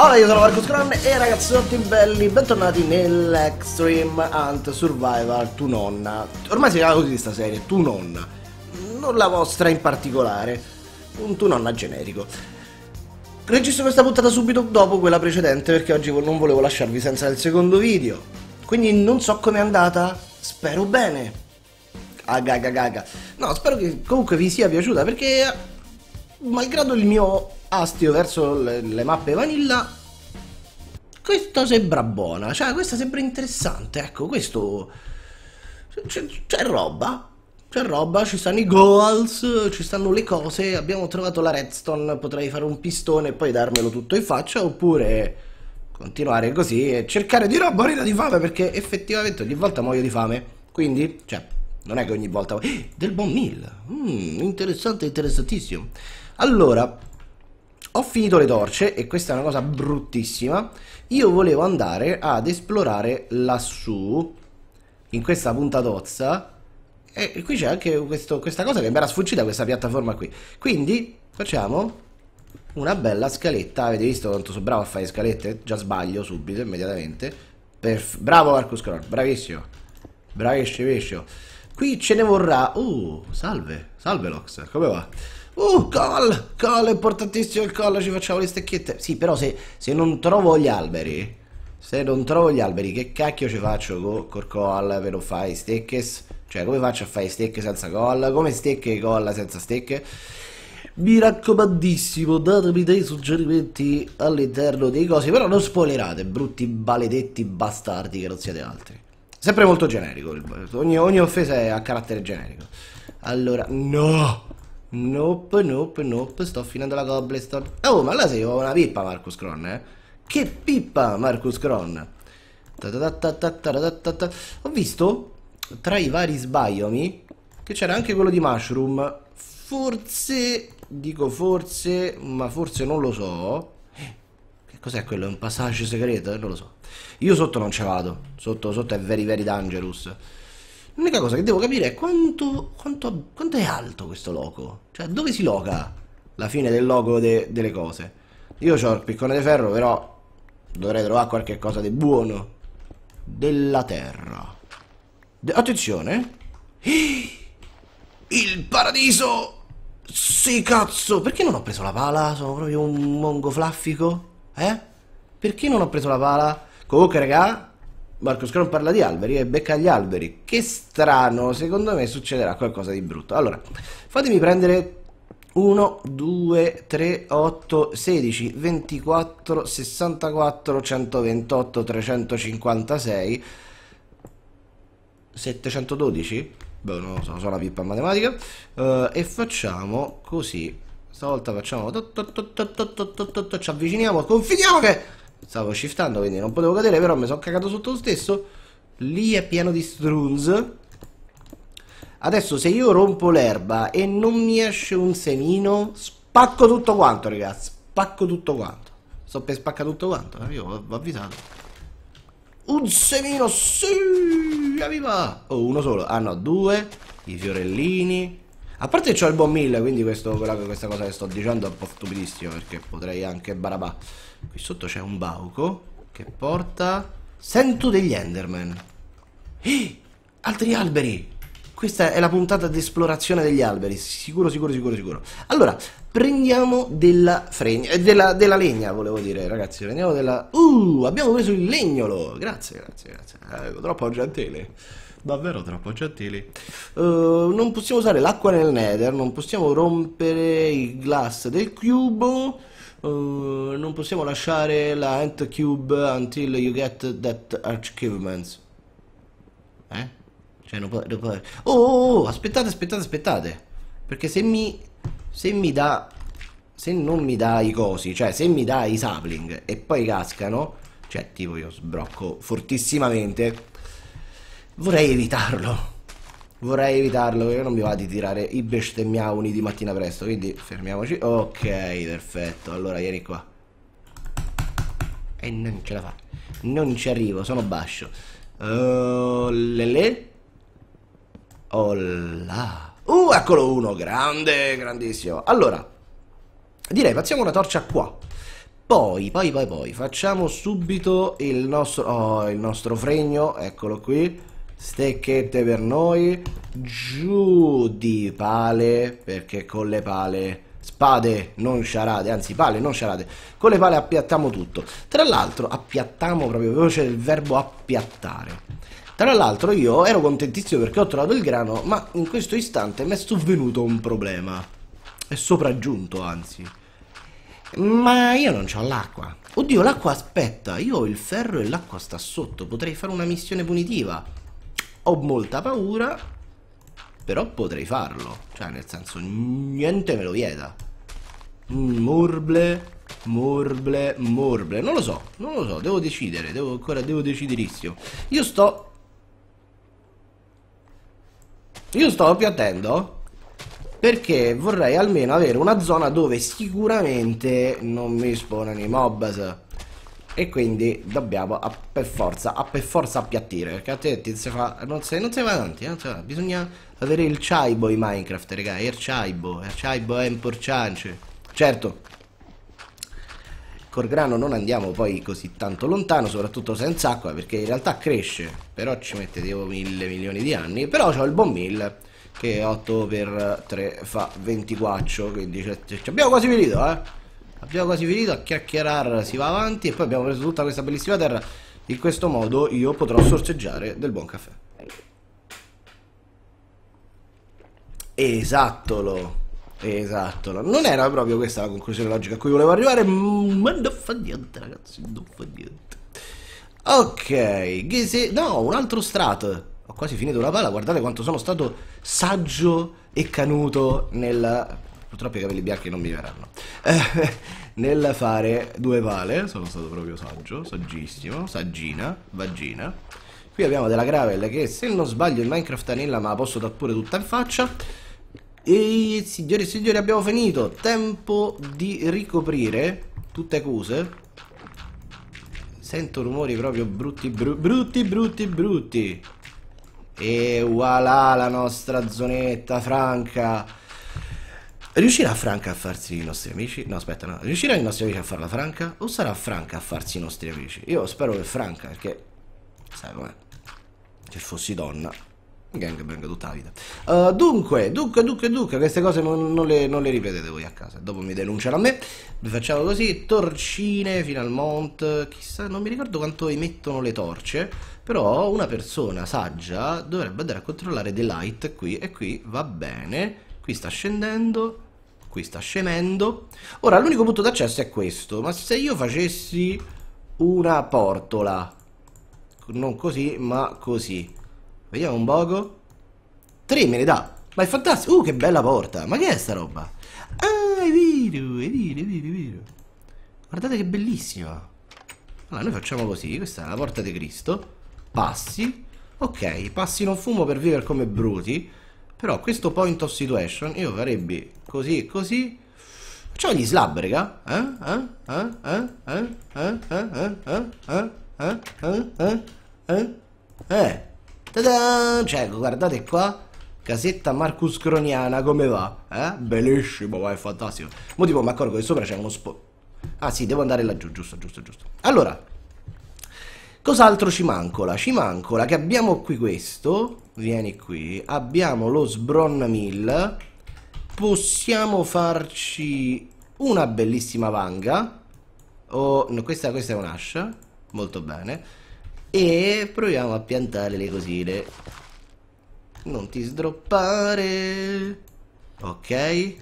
Allora io sono Marco Scran e ragazzi tutti belli, bentornati nell'Extreme Ant Survival Tu Nonna Ormai si chiama così questa serie, Tu Nonna Non la vostra in particolare, un Tu Nonna generico Registro questa puntata subito dopo quella precedente perché oggi non volevo lasciarvi senza il secondo video Quindi non so com'è andata, spero bene Agagagaga No, spero che comunque vi sia piaciuta perché malgrado il mio astio verso le, le mappe vanilla, questa sembra buona, cioè questa sembra interessante, ecco, questo... C'è roba, c'è roba, ci stanno i goals, ci stanno le cose, abbiamo trovato la redstone, potrei fare un pistone e poi darmelo tutto in faccia, oppure continuare così e cercare di roba morire di fame perché effettivamente ogni volta muoio di fame. Quindi, cioè, non è che ogni volta... Eh, del buon meal, mm, interessante, interessantissimo. Allora, ho finito le torce e questa è una cosa bruttissima. Io volevo andare ad esplorare lassù, in questa punta tozza, e qui c'è anche questo, questa cosa che mi era sfuggita, questa piattaforma qui. Quindi, facciamo una bella scaletta. Avete visto quanto sono bravo a fare scalette? Già sbaglio subito, immediatamente. Perf bravo Marcus Crown, bravissimo. Bravissimo. Qui ce ne vorrà... Uh, salve, salve Lox, come va? Uh, call, call, è importantissimo il call, ci facciamo le stecchette. Sì, però se, se, non trovo gli alberi, se non trovo gli alberi, che cacchio ci faccio con col call per non fare stecche? Cioè, come faccio a fare stecche senza call? Come stecche colla senza stecche? Mi raccomandissimo, datemi dei suggerimenti all'interno dei cosi, però non spoilerate, brutti maledetti bastardi che non siete altri. Sempre molto generico. Ogni, ogni, offesa è a carattere generico. Allora, no. Nope, nope, nope. Sto finendo la cobblestone. Oh, ma là sei una pippa, Marcus Cron, eh. Che pippa, Marcus Cron. Ho visto tra i vari sbaiomi che c'era anche quello di Mushroom. Forse, dico forse, ma forse non lo so. Cos'è quello? È un passaggio segreto? Non lo so. Io sotto non ci vado. Sotto, sotto è very very dangerous. L'unica cosa che devo capire è quanto, quanto, quanto è alto questo loco. Cioè, dove si loca la fine del logo de, delle cose? Io ho il piccone di ferro, però dovrei trovare qualche cosa di buono. Della terra. De attenzione. Il paradiso! Sì, cazzo! Perché non ho preso la pala? Sono proprio un mongo flaffico. Eh? Perché non ho preso la pala? Comunque, raga, Marco Scrum parla di alberi e becca gli alberi. Che strano, secondo me succederà qualcosa di brutto. Allora, fatemi prendere 1, 2, 3, 8, 16, 24, 64, 128, 356, 712. Beh, non lo so, sono la pippa matematica. Uh, e facciamo così. Stavolta facciamo... Ci avviciniamo, confidiamo che... Stavo shiftando, quindi non potevo cadere, però mi sono cagato sotto lo stesso. Lì è pieno di strunz. Adesso se io rompo l'erba e non mi esce un semino, spacco tutto quanto, ragazzi. Spacco tutto quanto. Sto per spaccare tutto quanto, eh, io ho avvisato. Un semino, sì, viva! Oh, uno solo. Ah no, due. I fiorellini. A parte c'ho il buon 1000, quindi questo, questa cosa che sto dicendo è un po' stupidissima perché potrei anche barabà. Qui sotto c'è un bauco che porta... Sento degli Enderman. Ehi! altri alberi! Questa è la puntata di esplorazione degli alberi, sicuro, sicuro, sicuro, sicuro. Allora, prendiamo della fregna, eh, della, della legna, volevo dire, ragazzi, prendiamo della... Uh, abbiamo preso il legnolo! Grazie, grazie, grazie. Eh, troppo gentile davvero troppo gentili. Uh, non possiamo usare l'acqua nel nether, non possiamo rompere il glass del cubo. Uh, non possiamo lasciare la Ant Cube until you get that achievement. Eh? Cioè non può, non può... Oh, oh, oh, oh, aspettate, aspettate, aspettate. Perché se mi... Se mi dà... Se non mi dà i cosi, cioè se mi dà i sapling e poi cascano, cioè tipo io sbrocco fortissimamente Vorrei evitarlo. Vorrei evitarlo perché non mi va di tirare i bestemmiauni di mattina presto. Quindi fermiamoci. Ok, perfetto. Allora vieni qua. E non ce la fa. Non ci arrivo, sono bascio. lele. Oh là. Uh, eccolo uno. Grande, grandissimo. Allora, direi facciamo una torcia qua. Poi, poi, poi, poi, facciamo subito il nostro... Oh, il nostro fregno. Eccolo qui stecchette per noi giù di pale perché con le pale spade non sciarate anzi pale non sciarate con le pale appiattiamo tutto tra l'altro appiattiamo proprio veloce il verbo appiattare tra l'altro io ero contentissimo perché ho trovato il grano ma in questo istante mi è sovvenuto un problema è sopraggiunto anzi ma io non ho l'acqua oddio l'acqua aspetta io ho il ferro e l'acqua sta sotto potrei fare una missione punitiva ho molta paura, però potrei farlo. Cioè, nel senso, niente me lo vieta. Morble, morble, morble. Non lo so, non lo so, devo decidere, devo, ancora devo deciderissimo. Io sto... Io sto più attento perché vorrei almeno avere una zona dove sicuramente non mi spawnano i mobs e quindi dobbiamo a per forza, a per forza appiattire perché altrimenti si fa, non si, non si va avanti eh? cioè, bisogna avere il ciaibo in Minecraft raga, il ciaibo il ciaibo è importante certo col grano non andiamo poi così tanto lontano soprattutto senza acqua perché in realtà cresce però ci mette tipo mille milioni di anni però ho il buon mill che 8 per 3 fa 24 quindi ci abbiamo quasi finito eh Abbiamo quasi finito a chiacchierare, si va avanti e poi abbiamo preso tutta questa bellissima terra. In questo modo io potrò sorseggiare del buon caffè. Esattolo. Esattolo. Non era proprio questa la conclusione logica a cui volevo arrivare, mm, ma non fa niente, ragazzi, non fa niente. Ok, Ghese... No, un altro strat. Ho quasi finito la palla. guardate quanto sono stato saggio e canuto nel Purtroppo i capelli bianchi non mi verranno. Eh, nel fare due pale, sono stato proprio saggio, saggissimo, saggina, vagina. Qui abbiamo della gravel che se non sbaglio in Minecraft anilla ma la posso tappare tutta in faccia. E signori e signori abbiamo finito, tempo di ricoprire tutte cose. Sento rumori proprio brutti, bru brutti, brutti, brutti. E voilà la nostra zonetta franca. Riuscirà Franca a farsi i nostri amici? No, aspetta, no. Riuscirà i nostri amici a farla Franca? O sarà Franca a farsi i nostri amici? Io spero che Franca, perché... Sai com'è? Se fossi donna... Gang Gangbang tutta la vita. Uh, dunque, dunque, dunque, dunque, queste cose non, non, le, non, le, ripetete voi a casa. Dopo mi denunciano a me. Facciamo così, torcine fino al mont. Chissà, non mi ricordo quanto emettono le torce. Però una persona saggia dovrebbe andare a controllare The Light qui. E qui va bene. Qui sta scendendo qui sta scemendo. Ora, l'unico punto d'accesso è questo, ma se io facessi una portola, non così, ma così, vediamo un poco, 3 me ne dà, ma è fantastico, uh, che bella porta, ma che è sta roba? Ah, è vero, è vero, è vero, è vero. Guardate che bellissima. Allora, noi facciamo così, questa è la porta di Cristo, passi, ok, passi non fumo per vivere come bruti, però questo point of situation io farebbe così e così. Facciamo gli slab, raga. Eh? Eh? Eh? Cioè, guardate qua. Casetta Marcus Croniana, come va? Eh? Bellissimo, va, è fantastico. Mo tipo mi accorgo che sopra c'è uno spo... Ah sì, devo andare laggiù, giusto, giusto, giusto. Allora, Cos'altro ci mancola? Ci mancola che abbiamo qui questo, vieni qui, abbiamo lo sbronnamil, possiamo farci una bellissima vanga, oh, no, questa, questa è un'ascia, molto bene, e proviamo a piantare le cosine. Non ti sdroppare, ok,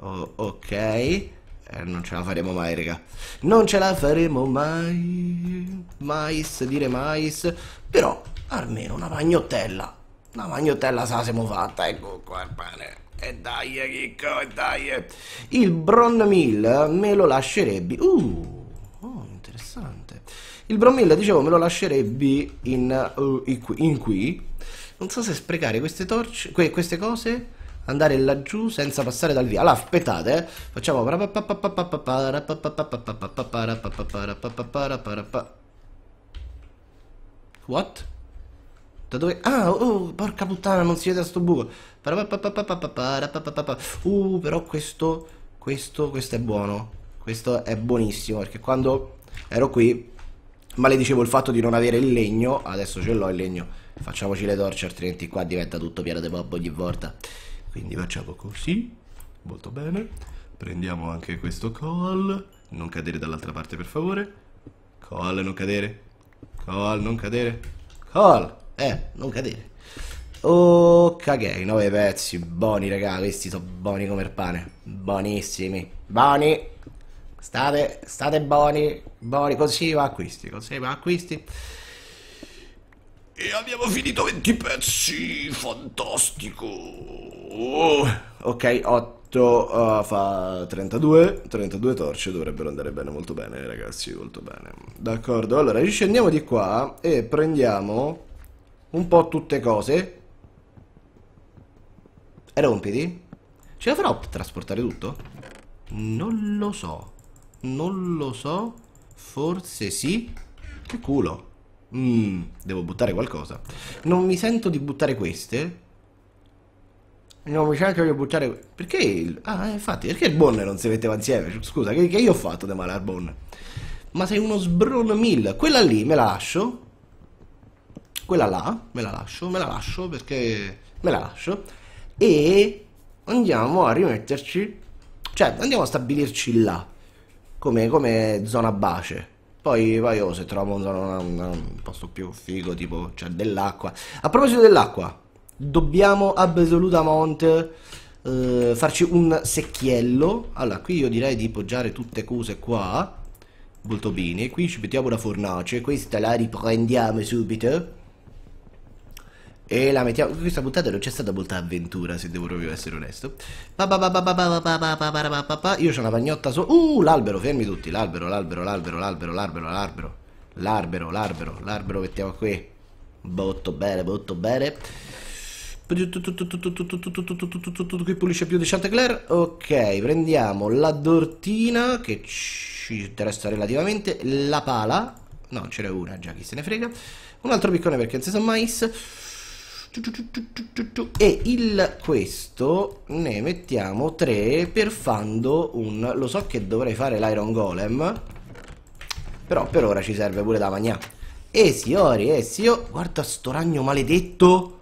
oh, ok, eh, non ce la faremo mai, raga. Non ce la faremo mai. Mais, dire mais. Però, almeno una magnottella. Una magnottella sa siamo fatta, ecco qua il pane. E dai, chicco, e dai. Il Bron Bronmill me lo lascerebbe. Uh, oh, interessante. Il Bron Bronmill, dicevo, me lo lascerebbe in, uh, qui, in, qui, Non so se sprecare queste torce, que queste cose andare laggiù senza passare dal via. Allora, aspettate, eh. facciamo... What? Da dove? Ah, oh, porca puttana, non si vede sto buco. Uh, però questo, questo, questo è buono. Questo è buonissimo, perché quando ero qui maledicevo il fatto di non avere il legno. Adesso ce l'ho il legno. Facciamoci le torce, altrimenti qua diventa tutto pieno di bob ogni volta quindi facciamo così molto bene prendiamo anche questo call non cadere dall'altra parte per favore call non cadere call non cadere call eh non cadere ok 9 pezzi buoni raga questi sono buoni come il pane buonissimi buoni state state buoni buoni così va acquisti così va acquisti e abbiamo finito 20 pezzi fantastico Uh, ok, 8 uh, fa 32. 32 torce dovrebbero andare bene, molto bene, ragazzi, molto bene. D'accordo, allora riscendiamo di qua e prendiamo un po' tutte cose. E rompiti. Ce la farò trasportare tutto? Non lo so. Non lo so. Forse sì. Che culo. Mm, devo buttare qualcosa. Non mi sento di buttare queste. Andiamo anche voglio buttare. Perché il... Ah, eh, infatti, perché il Bonne non si metteva insieme? Cioè, scusa, che, che io ho fatto di male al Bonne? Ma sei uno sbron mill. Quella lì me la lascio. Quella là, me la lascio, me la lascio perché me la lascio. E andiamo a rimetterci. Cioè, andiamo a stabilirci là. Come, come zona base. Poi, poi oh, se trovo un, un, un posto più figo, tipo, c'è cioè, dell'acqua. A proposito dell'acqua, dobbiamo assolutamente eh, farci un secchiello. Allora, qui io direi di poggiare tutte cose qua. Molto bene. Qui ci mettiamo la fornace. Questa la riprendiamo subito. E la mettiamo. Questa puntata non c'è stata molta avventura, se devo proprio essere onesto. Io c'ho una pagnotta solo. Uh, l'albero, fermi tutti. L'albero, l'albero, l'albero, l'albero, l'albero, l'albero. L'albero, l'albero, l'albero, mettiamo qui. molto bene, molto bene. Qui pulisce più di Chantecler. Ok, prendiamo la dortina che ci interessa relativamente. La pala. No, ce n'è una già, chi se ne frega. Un altro piccone perché non si sa mai. E il questo ne mettiamo 3 per fando un... Lo so che dovrei fare l'Iron Golem. Però per ora ci serve pure da magnà. E Ori, e sio... Guarda sto ragno maledetto.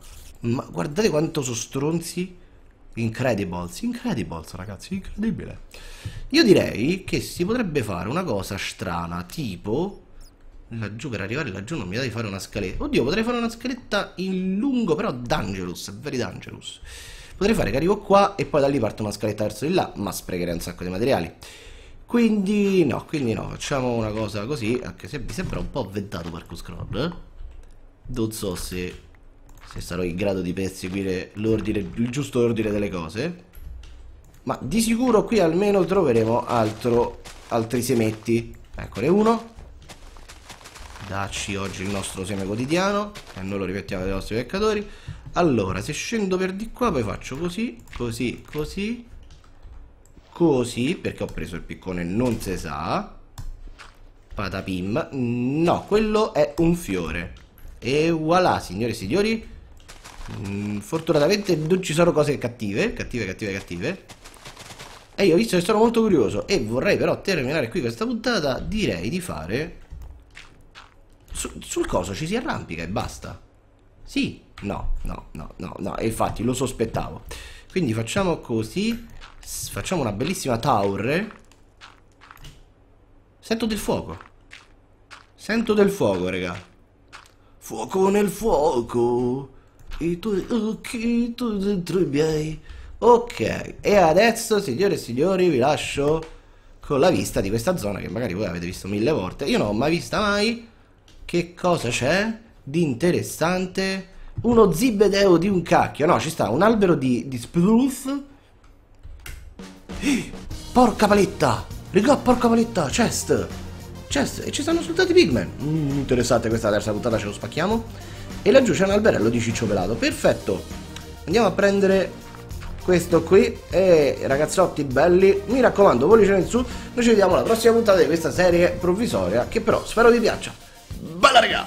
Ma guardate quanto sono stronzi. Incredibles, Incredibles ragazzi, incredibile. Io direi che si potrebbe fare una cosa strana, tipo... Laggiù, per arrivare laggiù non mi dai di fare una scaletta. Oddio, potrei fare una scaletta in lungo, però Dangerous, very Dangerous. Potrei fare che arrivo qua e poi da lì parto una scaletta verso di là, ma sprecherei un sacco di materiali. Quindi no, quindi no, facciamo una cosa così, anche se mi sembra un po' avventato Marco Scroll. Eh? Non so se se sarò in grado di perseguire il giusto ordine delle cose. Ma di sicuro qui almeno troveremo altro, altri semetti. Eccone uno. Dacci oggi il nostro seme quotidiano e noi lo ripetiamo dai nostri peccatori. Allora, se scendo per di qua poi faccio così, così, così, così, perché ho preso il piccone non si sa. Patapim. No, quello è un fiore. E voilà, signore e signori, Mm, fortunatamente non ci sono cose cattive, cattive, cattive, cattive. E io ho visto che sono molto curioso e vorrei però terminare qui questa puntata, direi di fare... Su, sul coso ci si arrampica e basta. Sì, no, no, no, no, no, e infatti lo sospettavo. Quindi facciamo così, facciamo una bellissima tower Sento del fuoco. Sento del fuoco, raga. Fuoco nel fuoco i tuoi occhi dentro i miei. Ok, e adesso signore e signori vi lascio con la vista di questa zona che magari voi avete visto mille volte. Io non ho mai vista mai. Che cosa c'è di interessante? Uno zibedeo di un cacchio. No, ci sta un albero di, di spruce. Porca paletta! Regà, porca paletta! Chest! Chest! E ci stanno soltanto i pigmen! Mm, interessante questa terza puntata, ce lo spacchiamo. E laggiù c'è un alberello di ciccio pelato. Perfetto. Andiamo a prendere questo qui. E ragazzotti belli, mi raccomando, pollice in su. Noi ci vediamo alla prossima puntata di questa serie provvisoria che però spero vi piaccia. Bella raga!